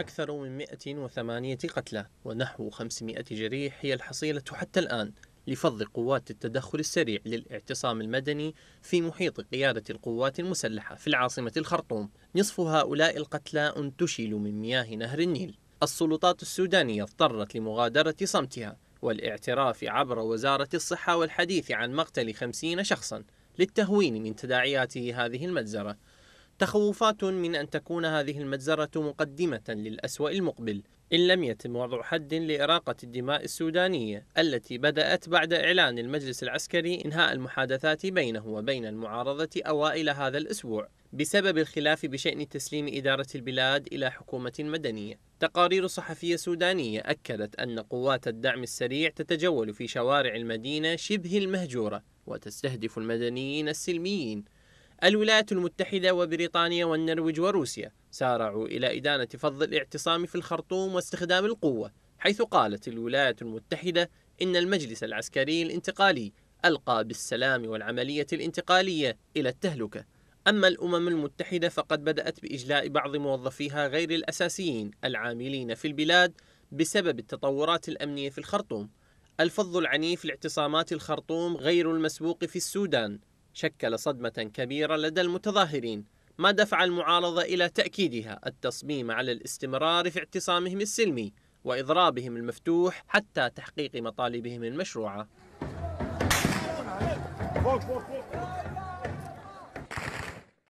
أكثر من 108 قتلى ونحو 500 جريح هي الحصيلة حتى الآن لفض قوات التدخل السريع للاعتصام المدني في محيط قيادة القوات المسلحة في العاصمة الخرطوم نصف هؤلاء القتلى انتشلوا من مياه نهر النيل السلطات السودانية اضطرت لمغادرة صمتها والاعتراف عبر وزارة الصحة والحديث عن مقتل خمسين شخصا للتهوين من تداعيات هذه المجزرة تخوفات من أن تكون هذه المجزرة مقدمة للأسوأ المقبل إن لم يتم وضع حد لإراقة الدماء السودانية التي بدأت بعد إعلان المجلس العسكري إنهاء المحادثات بينه وبين المعارضة أوائل هذا الأسبوع بسبب الخلاف بشأن تسليم إدارة البلاد إلى حكومة مدنية. تقارير صحفية سودانية أكدت أن قوات الدعم السريع تتجول في شوارع المدينة شبه المهجورة وتستهدف المدنيين السلميين الولايات المتحدة وبريطانيا والنرويج وروسيا سارعوا إلى إدانة فض الاعتصام في الخرطوم واستخدام القوة حيث قالت الولايات المتحدة إن المجلس العسكري الانتقالي ألقى بالسلام والعملية الانتقالية إلى التهلكة أما الأمم المتحدة فقد بدأت بإجلاء بعض موظفيها غير الأساسيين العاملين في البلاد بسبب التطورات الأمنية في الخرطوم الفض العنيف لاعتصامات الخرطوم غير المسبوق في السودان شكل صدمة كبيرة لدى المتظاهرين ما دفع المعارضة إلى تأكيدها التصميم على الاستمرار في اعتصامهم السلمي وإضرابهم المفتوح حتى تحقيق مطالبهم المشروعة